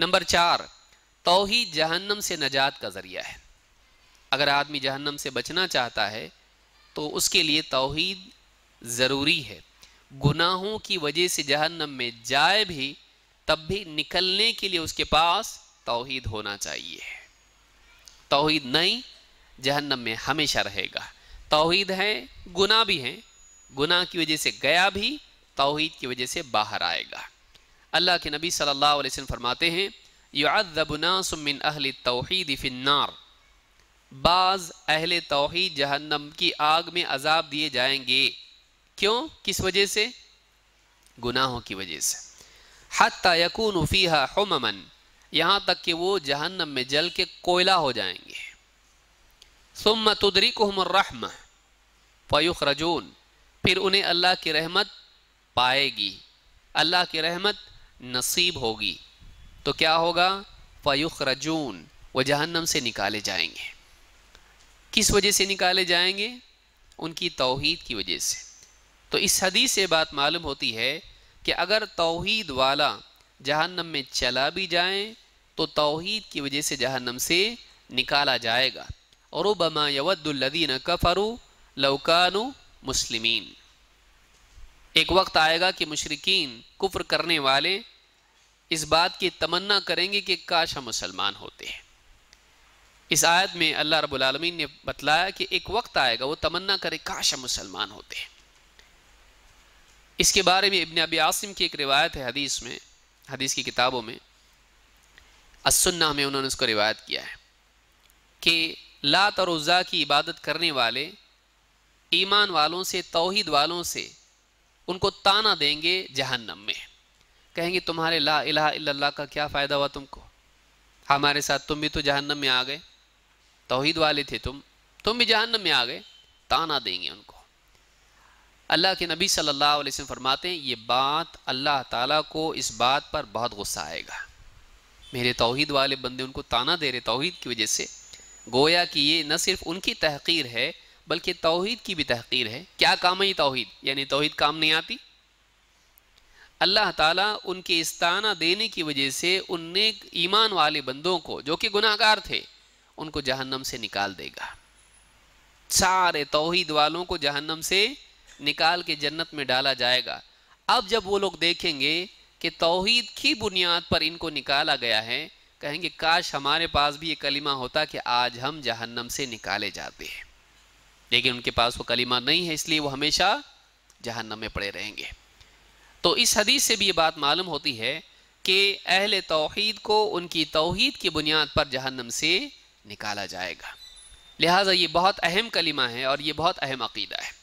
number चार तोहही जहन्नम से नजात का ज़रिया है अगर आदमी जहन्नम से बचना चाहता है तो उसके लिए तोहद ज़रूरी है गुनाहों की वजह से जहन्नम में जाए भी तब भी निकलने के लिए उसके पास तोहद होना चाहिए तोहद नहीं जहन्नम में हमेशा रहेगा तोहद है गुना भी हैं गुनाह की वजह से गया भी तोहद की वजह से बाहर आएगा अल्लाह के नबी सल्लल्लाहु अलैहि वसल्लम फरमाते हैं युद्दबनासमिन अहल तोहद फिनार बाज़ अहल तोहद जहन्नम की आग में अजाब दिए जाएंगे क्यों किस वजह से गुनाहों की वजह से हती यकून फ़ीहा हममन यहाँ तक कि वो जहन्नम में जल के कोयला हो जाएंगे सुम तुदरिकहमरहम फ़युख रजून फिर उन्हें अल्लाह की रहमत पाएगी अल्लाह की रहमत नसीब होगी तो क्या होगा फ़युख रजून वह जहन्नम से निकाले जाएंगे किस वजह से निकाले जाएंगे उनकी तोहद की वजह से तो इस हदीस से बात मालूम होती है कि अगर तोहद वाला जहन्नम में चला भी जाए तो तोहद की वजह से जहन्नम से निकाला जाएगा और बमा यवदुल्लदीन कफ़रु लौकानु मुस्लिमीन एक वक्त आएगा कि मुशरकिन कुफ्र करने वाले इस बात की तमन्ना करेंगे कि काश हम मुसलमान होते हैं इस आयत में अल्लाह रबालमीन ने बतलाया कि एक वक्त आएगा वो तमन्ना करे काश हम मुसलमान होते हैं इसके बारे में इबन अब आसिम की एक रिवायत है हदीस में हदीस की किताबों में असन्ना में उन्होंने उसको रिवायत किया है कि लात और उज़ा की इबादत करने वाले ईमान वालों से तोहद वालों से उनको ताना देंगे जहन्नम में कहेंगे तुम्हारे ला इलाहा इल्लल्लाह का क्या फ़ायदा हुआ तुमको हमारे साथ तुम भी तो जहन्नम में आ गए तोहद वाले थे तुम तुम भी जहन्नम में आ गए ताना देंगे उनको अल्लाह के नबी सल्लल्लाहु अलैहि वसल्लम फरमाते हैं ये बात अल्लाह ताला को इस बात पर बहुत गुस्सा आएगा मेरे तोहद वाले बंदे उनको ताना दे रहे तोहहीद की वजह से गोया कि ये न सिर्फ उनकी तहकीर है बल्कि तोहहीद की भी तहकीर है क्या काम है ये तोहहीद यानी तोहहीद काम नहीं आती अल्लाह ताला उनके इस्ताना देने की वजह से उन नेक ईमान वाले बंदों को जो कि गुनाहगार थे उनको जहन्नम से निकाल देगा सारे तोहहीद वालों को जहन्नम से निकाल के जन्नत में डाला जाएगा अब जब वो लोग देखेंगे कि तोहहीद की बुनियाद पर इनको निकाला गया है कहेंगे काश हमारे पास भी ये कलिमा होता कि आज हम जहन्नम से निकाले जाते हैं लेकिन उनके पास वो कलीमा नहीं है इसलिए वो हमेशा जहन्नम में पड़े रहेंगे तो इस हदीस से भी ये बात मालूम होती है कि अहल तोहद को उनकी तोहद की बुनियाद पर जहन्नम से निकाला जाएगा लिहाजा ये बहुत अहम कलीमा है और ये बहुत अहम अकीदा है